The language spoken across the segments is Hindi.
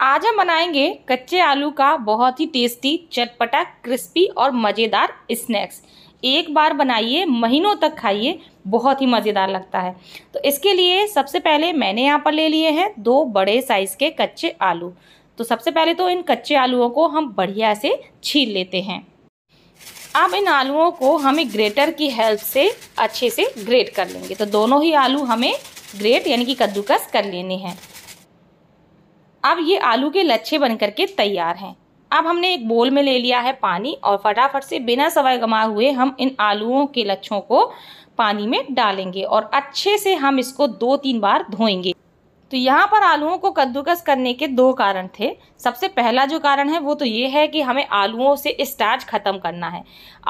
आज हम बनाएंगे कच्चे आलू का बहुत ही टेस्टी चटपटा क्रिस्पी और मज़ेदार स्नैक्स एक बार बनाइए महीनों तक खाइए बहुत ही मज़ेदार लगता है तो इसके लिए सबसे पहले मैंने यहाँ पर ले लिए हैं दो बड़े साइज़ के कच्चे आलू तो सबसे पहले तो इन कच्चे आलूओं को हम बढ़िया से छील लेते हैं अब इन आलूओं को हमें ग्रेटर की हेल्प से अच्छे से ग्रेट कर लेंगे तो दोनों ही आलू हमें ग्रेट यानी कि कद्दूकस कर लेने हैं अब ये आलू के लच्छे बन के तैयार हैं अब हमने एक बोल में ले लिया है पानी और फटाफट से बिना सवाए गमा हुए हम इन आलूओं के लच्छों को पानी में डालेंगे और अच्छे से हम इसको दो तीन बार धोएंगे तो यहाँ पर आलूओं को कद्दूकस करने के दो कारण थे सबसे पहला जो कारण है वो तो ये है कि हमें आलूओं से स्टार्च ख़त्म करना है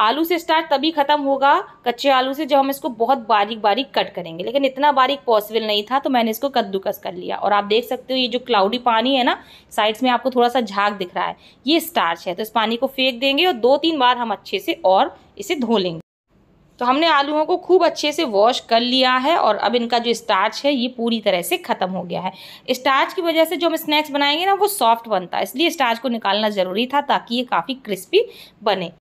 आलू से स्टार्च तभी ख़त्म होगा कच्चे आलू से जब हम इसको बहुत बारीक बारीक कट करेंगे लेकिन इतना बारीक पॉसिबल नहीं था तो मैंने इसको कद्दूकस कर लिया और आप देख सकते हो ये जो क्लाउडी पानी है ना साइड्स में आपको थोड़ा सा झाग दिख रहा है ये स्टार्च है तो इस पानी को फेंक देंगे और दो तीन बार हम अच्छे से और इसे धो लेंगे तो हमने आलूओं को खूब अच्छे से वॉश कर लिया है और अब इनका जो स्टार्च है ये पूरी तरह से ख़त्म हो गया है स्टार्च की वजह से जो हम स्नैक्स बनाएंगे ना वो सॉफ्ट बनता है इसलिए स्टार्च को निकालना ज़रूरी था ताकि ये काफ़ी क्रिस्पी बने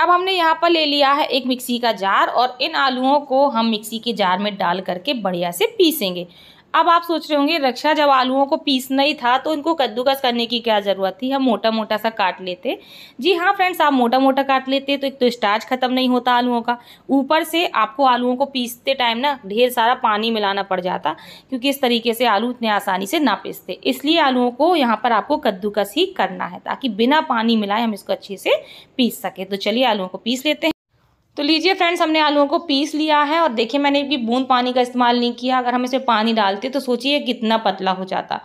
अब हमने यहाँ पर ले लिया है एक मिक्सी का जार और इन आलूओं को हम मिक्सी के जार में डाल करके बढ़िया से पीसेंगे अब आप सोच रहे होंगे रक्षा जब आलूओं को पीसना ही था तो इनको कद्दूकस करने की क्या ज़रूरत थी हम मोटा मोटा सा काट लेते जी हाँ फ्रेंड्स आप मोटा मोटा काट लेते तो एक तो स्टार्च ख़त्म नहीं होता आलूओं का ऊपर से आपको आलूओं को पीसते टाइम ना ढेर सारा पानी मिलाना पड़ जाता क्योंकि इस तरीके से आलू इतने आसानी से ना पीसते इसलिए आलूओं को यहाँ पर आपको कद्दूकस ही करना है ताकि बिना पानी मिलाए हम इसको अच्छे से पीस सकें तो चलिए आलूओं को पीस लेते हैं तो लीजिए फ्रेंड्स हमने आलूओं को पीस लिया है और देखिए मैंने भी बूंद पानी का इस्तेमाल नहीं किया अगर हम इसमें पानी डालते तो सोचिए कितना पतला हो जाता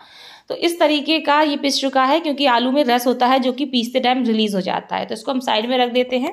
तो इस तरीके का ये पिस चुका है क्योंकि आलू में रस होता है जो कि पीसते टाइम रिलीज़ हो जाता है तो इसको हम साइड में रख देते हैं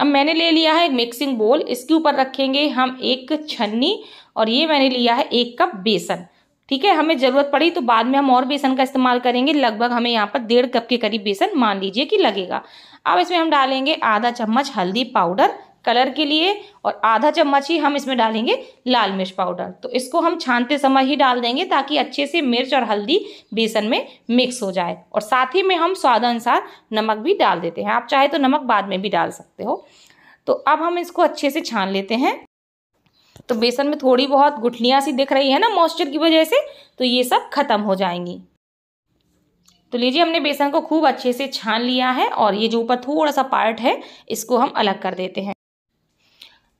अब मैंने ले लिया है एक मिक्सिंग बोल इसके ऊपर रखेंगे हम एक छन्नी और ये मैंने लिया है एक कप बेसन ठीक है हमें ज़रूरत पड़ी तो बाद में हम और बेसन का इस्तेमाल करेंगे लगभग हमें यहाँ पर डेढ़ कप के करीब बेसन मान लीजिए कि लगेगा अब इसमें हम डालेंगे आधा चम्मच हल्दी पाउडर कलर के लिए और आधा चम्मच ही हम इसमें डालेंगे लाल मिर्च पाउडर तो इसको हम छानते समय ही डाल देंगे ताकि अच्छे से मिर्च और हल्दी बेसन में मिक्स हो जाए और साथ ही में हम स्वाद अनुसार नमक भी डाल देते हैं आप चाहे तो नमक बाद में भी डाल सकते हो तो अब हम इसको अच्छे से छान लेते हैं तो बेसन में थोड़ी बहुत गुठलियाँ सी दिख रही है ना मॉइस्चर की वजह से तो ये सब ख़त्म हो जाएंगी तो लीजिए हमने बेसन को खूब अच्छे से छान लिया है और ये जो ऊपर थोड़ा सा पार्ट है इसको हम अलग कर देते हैं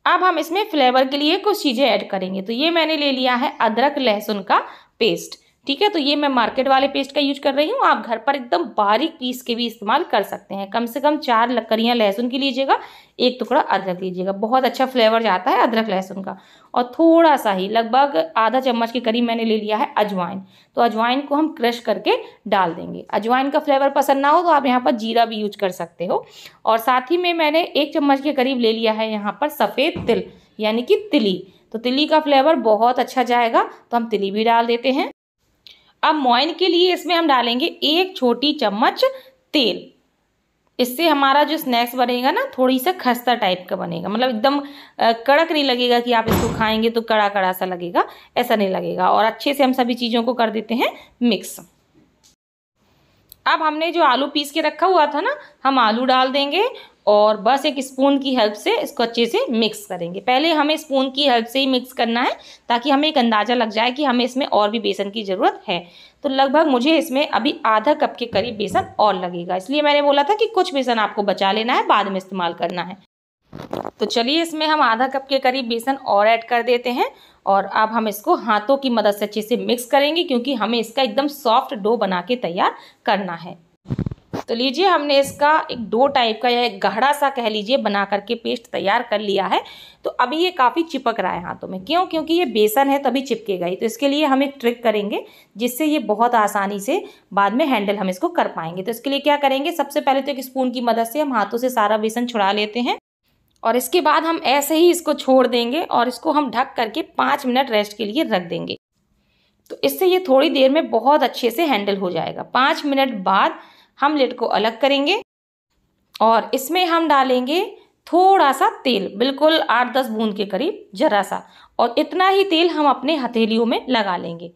अब हम इसमें फ्लेवर के लिए कुछ चीज़ें ऐड करेंगे तो ये मैंने ले लिया है अदरक लहसुन का पेस्ट ठीक है तो ये मैं मार्केट वाले पेस्ट का यूज कर रही हूँ आप घर पर एकदम बारीक पीस के भी इस्तेमाल कर सकते हैं कम से कम चार लकड़ियाँ लहसुन की लीजिएगा एक टुकड़ा अदरक लीजिएगा बहुत अच्छा फ्लेवर जाता है अदरक लहसुन का और थोड़ा सा ही लगभग आधा चम्मच के करीब मैंने ले लिया है अजवाइन तो अजवाइन को हम क्रश करके डाल देंगे अजवाइन का फ्लेवर पसंद ना हो तो आप यहाँ पर जीरा भी यूज कर सकते हो और साथ ही में मैंने एक चम्मच के करीब ले लिया है यहाँ पर सफ़ेद तिल यानी कि तिली तो तिली का फ्लेवर बहुत अच्छा जाएगा तो हम तिली भी डाल देते हैं अब मोइन के लिए इसमें हम डालेंगे एक छोटी चम्मच तेल इससे हमारा जो स्नैक्स बनेगा ना थोड़ी सा खस्ता टाइप का बनेगा मतलब एकदम कड़क नहीं लगेगा कि आप इसको खाएंगे तो कड़ा कड़ा सा लगेगा ऐसा नहीं लगेगा और अच्छे से हम सभी चीज़ों को कर देते हैं मिक्स अब हमने जो आलू पीस के रखा हुआ था ना हम आलू डाल देंगे और बस एक स्पून की हेल्प से इसको अच्छे से मिक्स करेंगे पहले हमें स्पून की हेल्प से ही मिक्स करना है ताकि हमें एक अंदाज़ा लग जाए कि हमें इसमें और भी बेसन की ज़रूरत है तो लगभग मुझे इसमें अभी आधा कप के करीब बेसन और लगेगा इसलिए मैंने बोला था कि कुछ बेसन आपको बचा लेना है बाद में इस्तेमाल करना है तो चलिए इसमें हम आधा कप के करीब बेसन और ऐड कर देते हैं और अब हम इसको हाथों की मदद से अच्छे से मिक्स करेंगे क्योंकि हमें इसका एकदम सॉफ्ट डो बना के तैयार करना है तो लीजिए हमने इसका एक दो टाइप का या एक गाढ़ा सा कह लीजिए बना करके पेस्ट तैयार कर लिया है तो अभी ये काफ़ी चिपक रहा है हाथों में क्यों क्योंकि ये बेसन है तभी चिपकेगा ही तो इसके लिए हम एक ट्रिक करेंगे जिससे ये बहुत आसानी से बाद में हैंडल हम इसको कर पाएंगे तो इसके लिए क्या करेंगे सबसे पहले तो एक स्पून की मदद से हम हाथों से सारा बेसन छुड़ा लेते हैं और इसके बाद हम ऐसे ही इसको छोड़ देंगे और इसको हम ढक करके पाँच मिनट रेस्ट के लिए रख देंगे तो इससे ये थोड़ी देर में बहुत अच्छे से हैंडल हो जाएगा पाँच मिनट बाद हम लेट को अलग करेंगे और इसमें हम डालेंगे थोड़ा सा तेल बिल्कुल आठ दस बूंद के करीब जरा सा और इतना ही तेल हम अपने हथेलियों में लगा लेंगे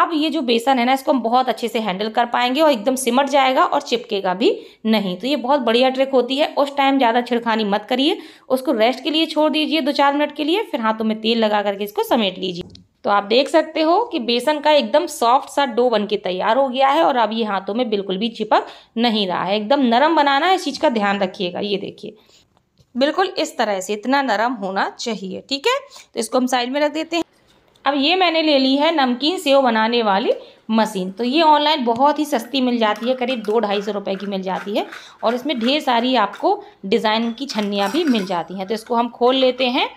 अब ये जो बेसन है ना इसको हम बहुत अच्छे से हैंडल कर पाएंगे और एकदम सिमट जाएगा और चिपकेगा भी नहीं तो ये बहुत बढ़िया ट्रिक होती है उस टाइम ज़्यादा छिड़खानी मत करिए उसको रेस्ट के लिए छोड़ दीजिए दो चार मिनट के लिए फिर हाथों में तेल लगा करके इसको समेट लीजिए तो आप देख सकते हो कि बेसन का एकदम सॉफ्ट सा डो बन के तैयार हो गया है और अब ये हाथों में बिल्कुल भी चिपक नहीं रहा है एकदम नरम बनाना है इस चीज़ का ध्यान रखिएगा ये देखिए बिल्कुल इस तरह से इतना नरम होना चाहिए ठीक है तो इसको हम साइड में रख देते हैं अब ये मैंने ले ली है नमकीन सेव बनाने वाली मशीन तो ये ऑनलाइन बहुत ही सस्ती मिल जाती है करीब दो ढाई सौ रुपये की मिल जाती है और इसमें ढेर सारी आपको डिज़ाइन की छन्नियाँ भी मिल जाती हैं तो इसको हम खोल लेते हैं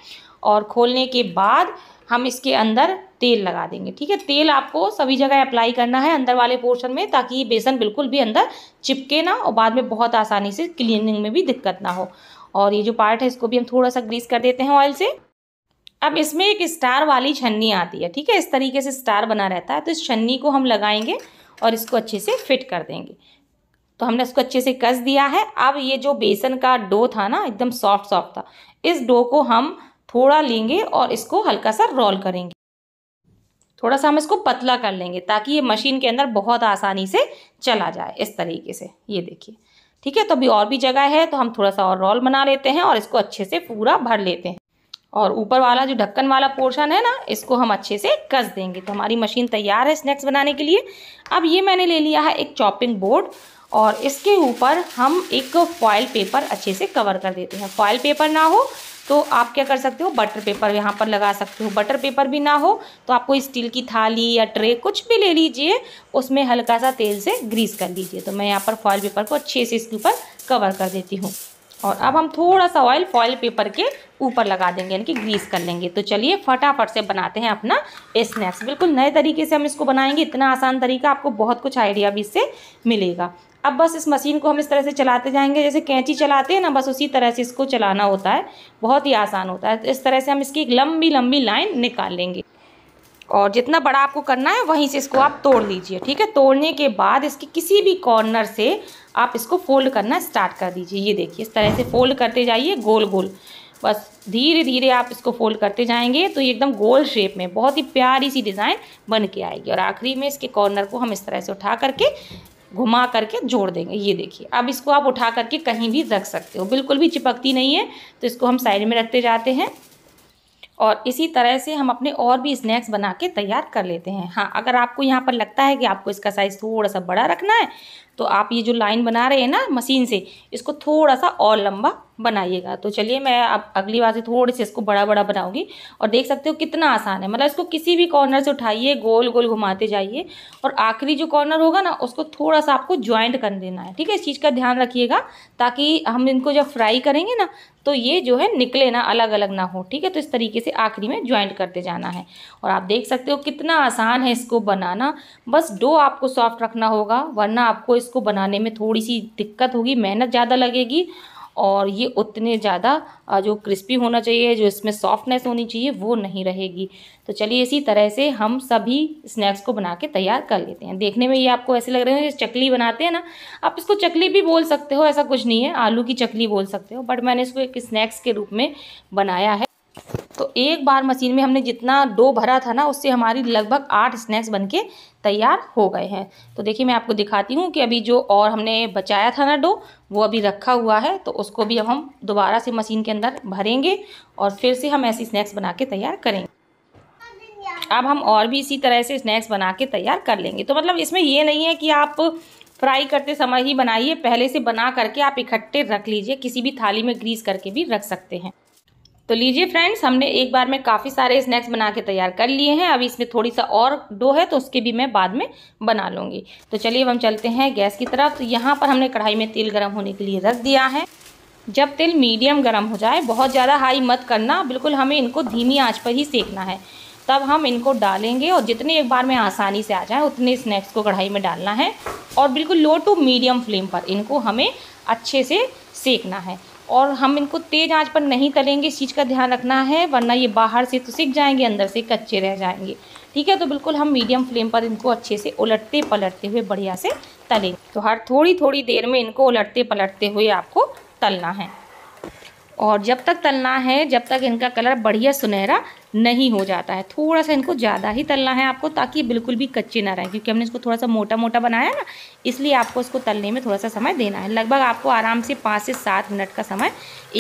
और खोलने के बाद हम इसके अंदर तेल लगा देंगे ठीक है तेल आपको सभी जगह अप्लाई करना है अंदर वाले पोर्शन में ताकि ये बेसन बिल्कुल भी अंदर चिपके ना और बाद में बहुत आसानी से क्लीनिंग में भी दिक्कत ना हो और ये जो पार्ट है इसको भी हम थोड़ा सा ग्रीस कर देते हैं ऑयल से अब इसमें एक स्टार वाली छन्नी आती है ठीक है इस तरीके से स्टार बना रहता है तो इस छन्नी को हम लगाएंगे और इसको अच्छे से फिट कर देंगे तो हमने इसको अच्छे से कस दिया है अब ये जो बेसन का डो था ना एकदम सॉफ्ट सॉफ्ट था इस डो को हम थोड़ा लेंगे और इसको हल्का सा रोल करेंगे थोड़ा सा हम इसको पतला कर लेंगे ताकि ये मशीन के अंदर बहुत आसानी से चला जाए इस तरीके से ये देखिए ठीक है तो अभी और भी जगह है तो हम थोड़ा सा और रोल बना लेते हैं और इसको अच्छे से पूरा भर लेते हैं और ऊपर वाला जो ढक्कन वाला पोर्शन है ना इसको हम अच्छे से कस देंगे तो हमारी मशीन तैयार है स्नैक्स बनाने के लिए अब ये मैंने ले लिया है एक चॉपिंग बोर्ड और इसके ऊपर हम एक फॉयल पेपर अच्छे से कवर कर देते हैं फॉयल पेपर ना हो तो आप क्या कर सकते हो बटर पेपर यहाँ पर लगा सकते हो बटर पेपर भी ना हो तो आपको स्टील की थाली या ट्रे कुछ भी ले लीजिए उसमें हल्का सा तेल से ग्रीस कर लीजिए तो मैं यहाँ पर फॉइल पेपर को अच्छे से इसके ऊपर कवर कर देती हूँ और अब हम थोड़ा सा ऑयल फॉयल पेपर के ऊपर लगा देंगे यानी कि ग्रीस कर लेंगे तो चलिए फटाफट से बनाते हैं अपना स्नैक्स बिल्कुल नए तरीके से हम इसको बनाएंगे इतना आसान तरीका आपको बहुत कुछ आइडिया भी इससे मिलेगा अब बस इस मशीन को हम इस तरह से चलाते जाएंगे जैसे कैंची चलाते हैं ना बस उसी तरह से इसको चलाना होता है बहुत ही आसान होता है तो इस तरह से हम इसकी एक लंबी लंबी लाइन निकाल लेंगे और जितना बड़ा आपको करना है वहीं से इसको आप तोड़ लीजिए ठीक है तोड़ने के बाद इसके किसी भी कॉर्नर से आप इसको फोल्ड करना स्टार्ट कर दीजिए ये देखिए इस तरह से फोल्ड करते जाइए गोल गोल बस धीरे धीरे आप इसको फोल्ड करते जाएंगे तो ये एकदम गोल शेप में बहुत ही प्यारी सी डिज़ाइन बन के आएगी और आखिरी में इसके कॉर्नर को हम इस तरह से उठा करके घुमा करके जोड़ देंगे ये देखिए अब इसको आप उठा करके कहीं भी रख सकते हो बिल्कुल भी चिपकती नहीं है तो इसको हम साइड में रखते जाते हैं और इसी तरह से हम अपने और भी स्नैक्स बना के तैयार कर लेते हैं हाँ अगर आपको यहाँ पर लगता है कि आपको इसका साइज़ थोड़ा सा बड़ा रखना है तो आप ये जो लाइन बना रहे हैं ना मशीन से इसको थोड़ा सा और लंबा बनाइएगा तो चलिए मैं अब अगली बार से थोड़ी से इसको बड़ा बड़ा बनाऊंगी और देख सकते हो कितना आसान है मतलब इसको किसी भी कॉर्नर से उठाइए गोल गोल घुमाते जाइए और आखिरी जो कॉर्नर होगा ना उसको थोड़ा सा आपको ज्वाइंट कर देना है ठीक है इस चीज़ का ध्यान रखिएगा ताकि हम इनको जब फ्राई करेंगे ना तो ये जो है निकले ना अलग अलग ना हो ठीक है तो इस तरीके से आखिरी में ज्वाइंट करते जाना है और आप देख सकते हो कितना आसान है इसको बनाना बस डो आपको सॉफ्ट रखना होगा वरना आपको इसको बनाने में थोड़ी सी दिक्कत होगी मेहनत ज़्यादा लगेगी और ये उतने ज़्यादा जो क्रिस्पी होना चाहिए जो इसमें सॉफ्टनेस होनी चाहिए वो नहीं रहेगी तो चलिए इसी तरह से हम सभी स्नैक्स को बना के तैयार कर लेते हैं देखने में ये आपको ऐसे लग रहे हैं जैसे चकली बनाते हैं ना आप इसको चकली भी बोल सकते हो ऐसा कुछ नहीं है आलू की चकली बोल सकते हो बट मैंने इसको एक स्नैक्स के रूप में बनाया है तो एक बार मशीन में हमने जितना डो भरा था ना उससे हमारी लगभग आठ स्नैक्स बनके तैयार हो गए हैं तो देखिए मैं आपको दिखाती हूँ कि अभी जो और हमने बचाया था ना डो वो अभी रखा हुआ है तो उसको भी अब हम दोबारा से मशीन के अंदर भरेंगे और फिर से हम ऐसी स्नैक्स बना के तैयार करेंगे अब हम और भी इसी तरह से स्नैक्स बना के तैयार कर लेंगे तो मतलब इसमें ये नहीं है कि आप फ्राई करते समय ही बनाइए पहले से बना करके आप इकट्ठे रख लीजिए किसी भी थाली में ग्रीस करके भी रख सकते हैं तो लीजिए फ्रेंड्स हमने एक बार में काफ़ी सारे स्नैक्स बना के तैयार कर लिए हैं अभी इसमें थोड़ी सा और डो है तो उसके भी मैं बाद में बना लूँगी तो चलिए अब हम चलते हैं गैस की तरफ तो यहाँ पर हमने कढ़ाई में तेल गर्म होने के लिए रख दिया है जब तेल मीडियम गर्म हो जाए बहुत ज़्यादा हाई मत करना बिल्कुल हमें इनको धीमी आँच पर ही सेकना है तब हम इनको डालेंगे और जितने एक बार में आसानी से आ जाए उतने स्नैक्स को कढ़ाई में डालना है और बिल्कुल लो टू मीडियम फ्लेम पर इनको हमें अच्छे से सेकना है और हम इनको तेज़ आंच पर नहीं तलेंगे इस चीज़ का ध्यान रखना है वरना ये बाहर से तो सिक जाएंगे अंदर से कच्चे रह जाएंगे ठीक है तो बिल्कुल हम मीडियम फ्लेम पर इनको अच्छे से उलटते पलटते हुए बढ़िया से तलेंगे तो हर थोड़ी थोड़ी देर में इनको उलटते पलटते हुए आपको तलना है और जब तक तलना है जब तक इनका कलर बढ़िया सुनहरा नहीं हो जाता है थोड़ा सा इनको ज़्यादा ही तलना है आपको ताकि बिल्कुल भी कच्चे ना रहें क्योंकि हमने इसको थोड़ा सा मोटा मोटा बनाया ना इसलिए आपको इसको तलने में थोड़ा सा समय देना है लगभग आपको आराम से पाँच से सात मिनट का समय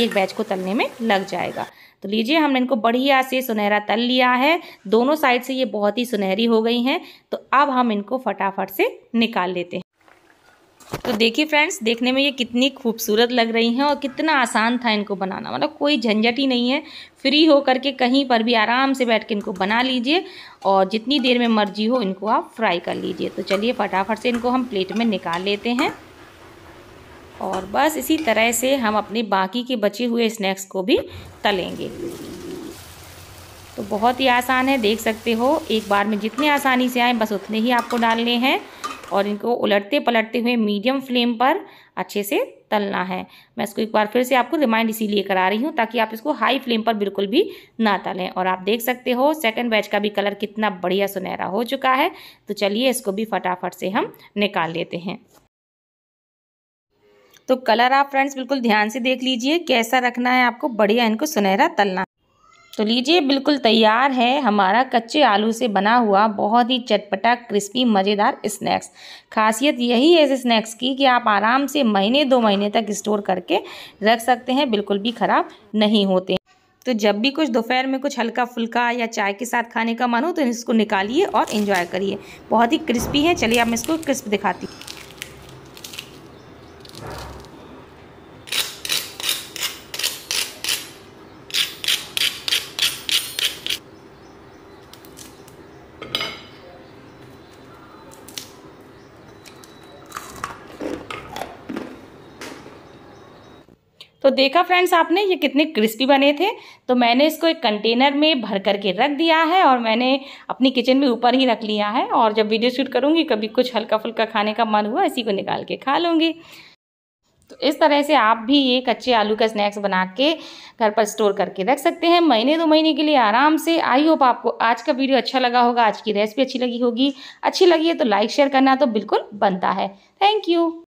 एक बैच को तलने में लग जाएगा तो लीजिए हमने इनको बढ़िया से सुनहरा तल लिया है दोनों साइड से ये बहुत ही सुनहरी हो गई हैं तो अब हम इनको फटाफट से निकाल लेते हैं तो देखिए फ्रेंड्स देखने में ये कितनी खूबसूरत लग रही हैं और कितना आसान था इनको बनाना मतलब कोई झंझट ही नहीं है फ्री हो करके कहीं पर भी आराम से बैठ के इनको बना लीजिए और जितनी देर में मर्जी हो इनको आप फ्राई कर लीजिए तो चलिए फटाफट से इनको हम प्लेट में निकाल लेते हैं और बस इसी तरह से हम अपने बाकी के बचे हुए स्नैक्स को भी तलेंगे तो बहुत ही आसान है देख सकते हो एक बार में जितने आसानी से आए बस उतने ही आपको डालने हैं और इनको उलटते पलटते हुए मीडियम फ्लेम पर अच्छे से तलना है मैं इसको एक बार फिर से आपको रिमाइंड इसीलिए करा रही हूँ ताकि आप इसको हाई फ्लेम पर बिल्कुल भी ना तलें और आप देख सकते हो सेकंड बैच का भी कलर कितना बढ़िया सुनहरा हो चुका है तो चलिए इसको भी फटाफट से हम निकाल लेते हैं तो कलर आप फ्रेंड्स बिल्कुल ध्यान से देख लीजिए कैसा रखना है आपको बढ़िया इनको सुनहरा तलना तो लीजिए बिल्कुल तैयार है हमारा कच्चे आलू से बना हुआ बहुत ही चटपटा क्रिस्पी मज़ेदार स्नैक्स खासियत यही है इस स्नैक्स की कि आप आराम से महीने दो महीने तक स्टोर करके रख सकते हैं बिल्कुल भी ख़राब नहीं होते तो जब भी कुछ दोपहर में कुछ हल्का फुल्का या चाय के साथ खाने का मन हो तो इसको निकालिए और इन्जॉय करिए बहुत ही क्रिस्पी है चलिए अब मैं इसको क्रिस्प दिखाती हूँ तो देखा फ्रेंड्स आपने ये कितने क्रिस्पी बने थे तो मैंने इसको एक कंटेनर में भर करके रख दिया है और मैंने अपनी किचन में ऊपर ही रख लिया है और जब वीडियो शूट करूँगी कभी कुछ हल्का फुल्का खाने का मन हुआ इसी को निकाल के खा लूँगी तो इस तरह से आप भी ये कच्चे आलू का स्नैक्स बना के घर पर स्टोर करके रख सकते हैं महीने दो महीने के लिए आराम से आई होप आपको आज का वीडियो अच्छा लगा होगा आज की रेसिपी अच्छी लगी होगी अच्छी लगी है तो लाइक शेयर करना तो बिल्कुल बनता है थैंक यू